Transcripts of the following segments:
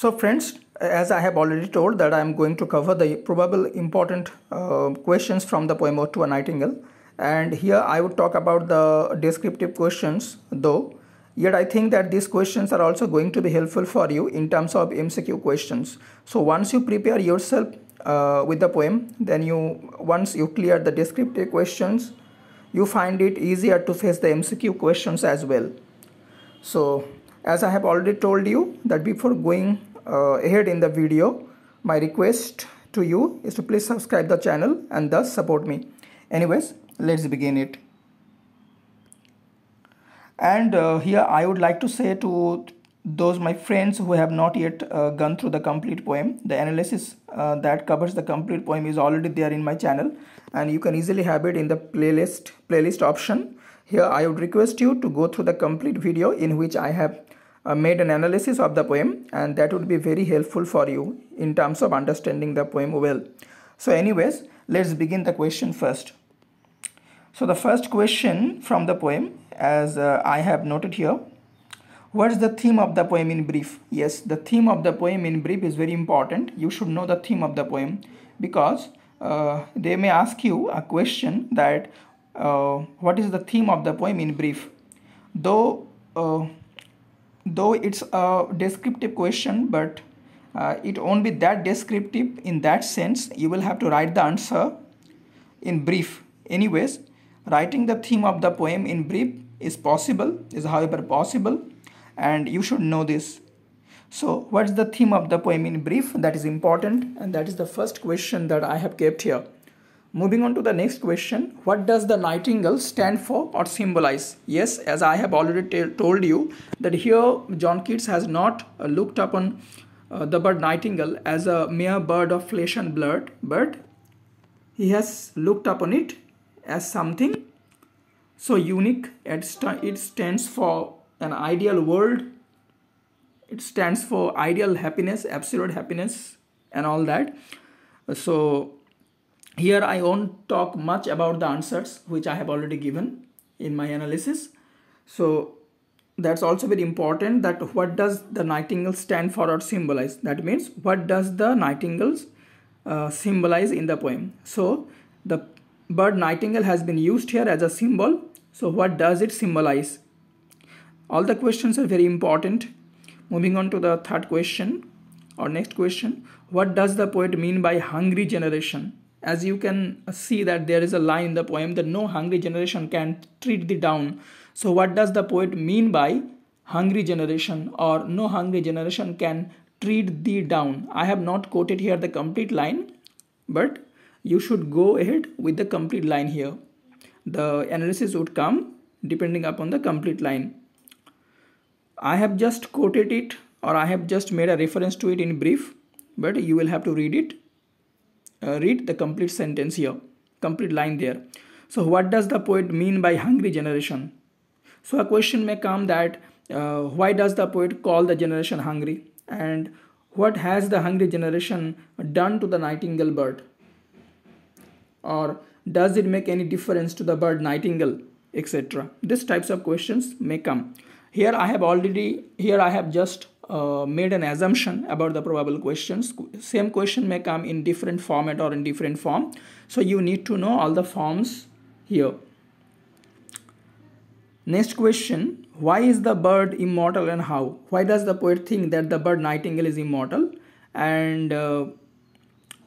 So friends, as I have already told that I am going to cover the probable important uh, questions from the poem to a Nightingale and here I would talk about the descriptive questions though yet I think that these questions are also going to be helpful for you in terms of MCQ questions. So once you prepare yourself uh, with the poem then you once you clear the descriptive questions you find it easier to face the MCQ questions as well. So as I have already told you that before going uh, ahead in the video, my request to you is to please subscribe the channel and thus support me. Anyways, let's begin it. And uh, here I would like to say to those my friends who have not yet uh, gone through the complete poem the analysis uh, that covers the complete poem is already there in my channel and you can easily have it in the playlist playlist option here i would request you to go through the complete video in which i have uh, made an analysis of the poem and that would be very helpful for you in terms of understanding the poem well. So anyways, let's begin the question first. So the first question from the poem as uh, I have noted here. What is the theme of the poem in brief? Yes, the theme of the poem in brief is very important. You should know the theme of the poem because uh, they may ask you a question that uh, what is the theme of the poem in brief? Though uh, though it's a descriptive question but uh, it won't be that descriptive in that sense you will have to write the answer in brief anyways writing the theme of the poem in brief is possible is however possible and you should know this so what's the theme of the poem in brief that is important and that is the first question that i have kept here Moving on to the next question, what does the nightingale stand for or symbolize? Yes, as I have already told you that here John Keats has not uh, looked upon uh, the bird nightingale as a mere bird of flesh and blood, but he has looked upon it as something so unique. It, it stands for an ideal world. It stands for ideal happiness, absolute happiness and all that. So here I won't talk much about the answers which I have already given in my analysis. So that's also very important that what does the nightingale stand for or symbolize that means what does the nightingales uh, symbolize in the poem so the bird nightingale has been used here as a symbol so what does it symbolize all the questions are very important moving on to the third question or next question what does the poet mean by hungry generation as you can see that there is a line in the poem that no hungry generation can treat thee down so what does the poet mean by hungry generation or no hungry generation can treat thee down i have not quoted here the complete line but you should go ahead with the complete line here the analysis would come depending upon the complete line i have just quoted it or i have just made a reference to it in brief but you will have to read it uh, read the complete sentence here complete line there so what does the poet mean by hungry generation so a question may come that uh, why does the poet call the generation hungry and what has the hungry generation done to the nightingale bird or does it make any difference to the bird nightingale etc these types of questions may come here i have already here i have just uh, made an assumption about the probable questions. Same question may come in different format or in different form. So you need to know all the forms here. Next question, why is the bird immortal and how? Why does the poet think that the bird nightingale is immortal? And uh,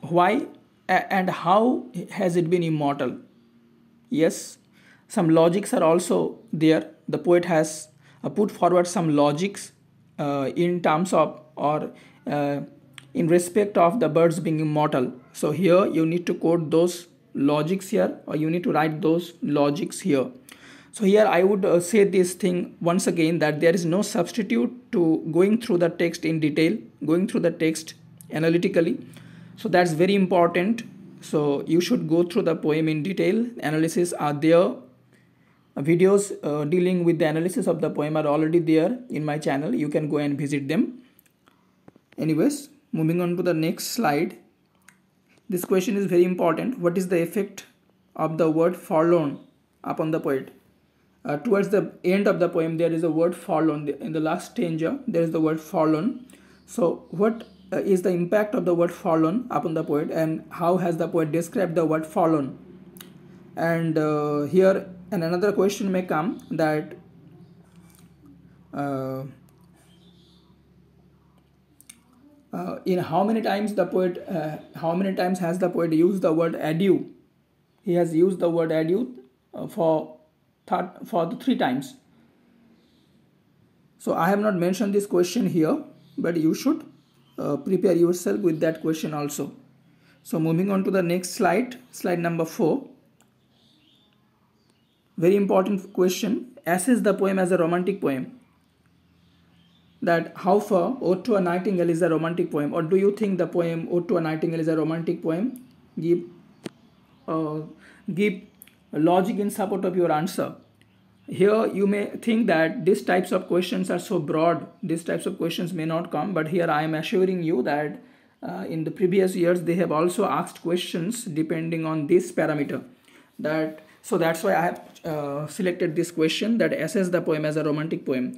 why and how has it been immortal? Yes, some logics are also there. The poet has uh, put forward some logics uh, in terms of or uh, in respect of the birds being immortal so here you need to quote those logics here or you need to write those logics here so here i would uh, say this thing once again that there is no substitute to going through the text in detail going through the text analytically so that's very important so you should go through the poem in detail analysis are there videos uh, dealing with the analysis of the poem are already there in my channel you can go and visit them anyways moving on to the next slide this question is very important what is the effect of the word forlorn upon the poet uh, towards the end of the poem there is a word forlorn in the last stanza there is the word forlorn so what uh, is the impact of the word forlorn upon the poet and how has the poet described the word forlorn and uh, here and another question may come that uh, uh, in how many times the poet uh, how many times has the poet used the word adieu he has used the word adieu uh, for th- for the three times so i have not mentioned this question here but you should uh, prepare yourself with that question also so moving on to the next slide slide number 4 very important question assess the poem as a romantic poem that how far ode to a nightingale is a romantic poem or do you think the poem ode to a nightingale is a romantic poem give uh, give logic in support of your answer here you may think that these types of questions are so broad these types of questions may not come but here i am assuring you that uh, in the previous years they have also asked questions depending on this parameter that so that's why i have uh, selected this question that assess the poem as a romantic poem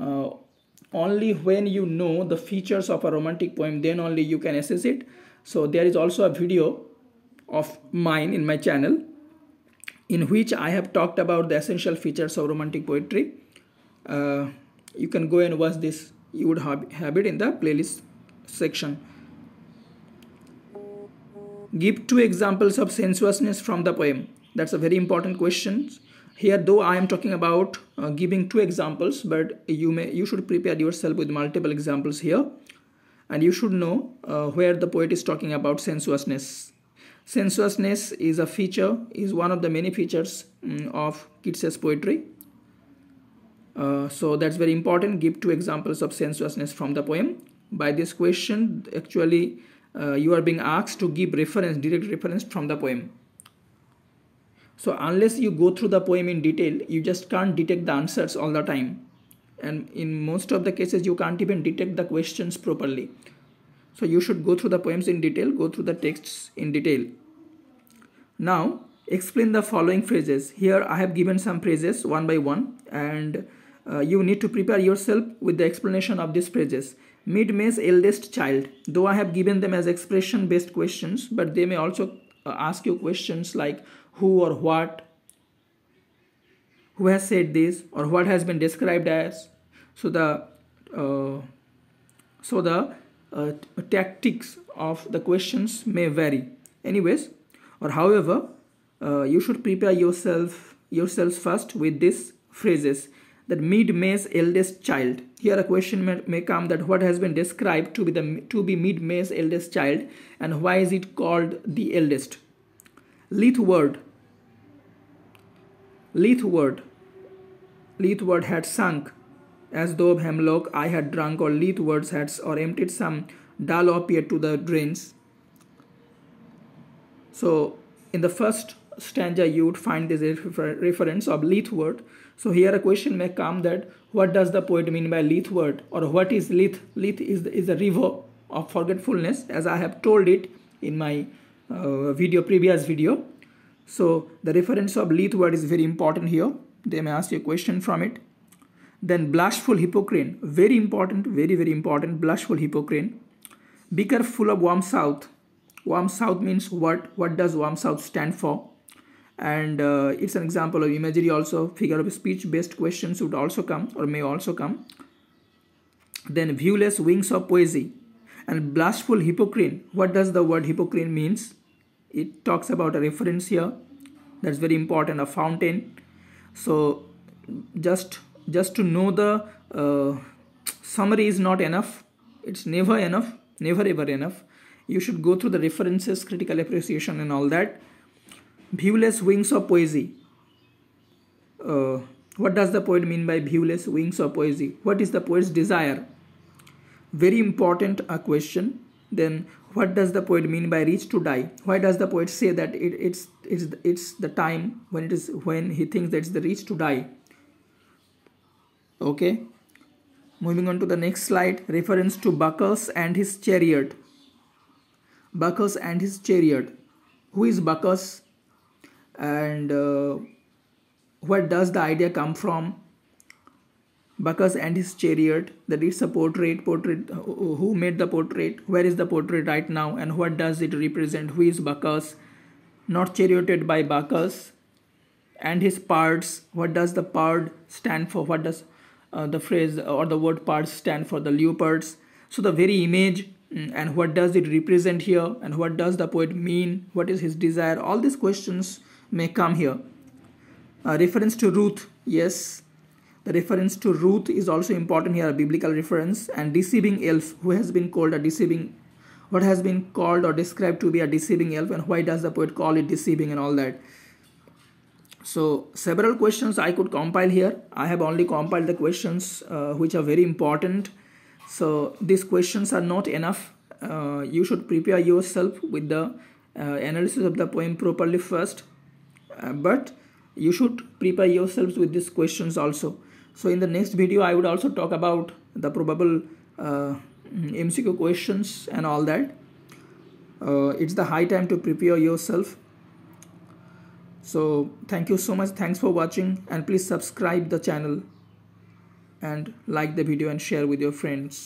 uh, only when you know the features of a romantic poem then only you can assess it so there is also a video of mine in my channel in which i have talked about the essential features of romantic poetry uh, you can go and watch this you would have, have it in the playlist section give two examples of sensuousness from the poem that's a very important question here though i am talking about uh, giving two examples but you may you should prepare yourself with multiple examples here and you should know uh, where the poet is talking about sensuousness sensuousness is a feature is one of the many features um, of Keats's poetry uh, so that's very important give two examples of sensuousness from the poem by this question actually uh, you are being asked to give reference direct reference from the poem so unless you go through the poem in detail, you just can't detect the answers all the time. And in most of the cases, you can't even detect the questions properly. So you should go through the poems in detail, go through the texts in detail. Now, explain the following phrases. Here I have given some phrases one by one and uh, you need to prepare yourself with the explanation of these phrases. Mid May's eldest child, though I have given them as expression based questions, but they may also uh, ask you questions like who or what, who has said this or what has been described as. So the uh, so the uh, tactics of the questions may vary. Anyways, or however, uh, you should prepare yourself yourselves first with these phrases that mid May's eldest child. Here a question may, may come that what has been described to be the to be mid May's eldest child and why is it called the eldest? Leith word Leithward. Leithward had sunk, as though hemlock I had drunk or Leithward's had or emptied some dull opiate to the drains. So in the first stanza you would find this refer reference of Leithward. So here a question may come that what does the poet mean by Leithward or what is Leith? Leith is, the, is a river of forgetfulness as I have told it in my uh, video previous video so the reference of Leith word is very important here. They may ask you a question from it. Then blushful hypocrite, very important, very, very important, blushful hypocrite. Beaker full of warm south. Warm south means what? What does warm south stand for? And uh, it's an example of imagery also. Figure of speech based questions would also come or may also come. Then viewless wings of poesy and blushful hypocrite. What does the word hypocrite means? it talks about a reference here that's very important a fountain so just just to know the uh, summary is not enough it's never enough never ever enough you should go through the references critical appreciation and all that viewless wings of poesy uh, what does the poet mean by viewless wings of poesy what is the poet's desire very important a question then what does the poet mean by reach to die why does the poet say that it, it's it's it's the time when it is when he thinks that it's the reach to die okay moving on to the next slide reference to buckles and his chariot buckles and his chariot who is buckles and uh, where does the idea come from Bacchus and his chariot, That is a portrait, portrait, who made the portrait, where is the portrait right now, and what does it represent, who is Bacchus, not charioted by Bacchus, and his parts, what does the part stand for, what does uh, the phrase or the word parts stand for, the leopards, so the very image, mm, and what does it represent here, and what does the poet mean, what is his desire, all these questions may come here. Uh, reference to Ruth, yes, the reference to Ruth is also important here, a biblical reference, and deceiving elf, who has been called a deceiving, what has been called or described to be a deceiving elf, and why does the poet call it deceiving and all that? So several questions I could compile here. I have only compiled the questions uh, which are very important. So these questions are not enough. Uh, you should prepare yourself with the uh, analysis of the poem properly first. Uh, but you should prepare yourselves with these questions also so in the next video i would also talk about the probable uh, mcq questions and all that uh, it's the high time to prepare yourself so thank you so much thanks for watching and please subscribe the channel and like the video and share with your friends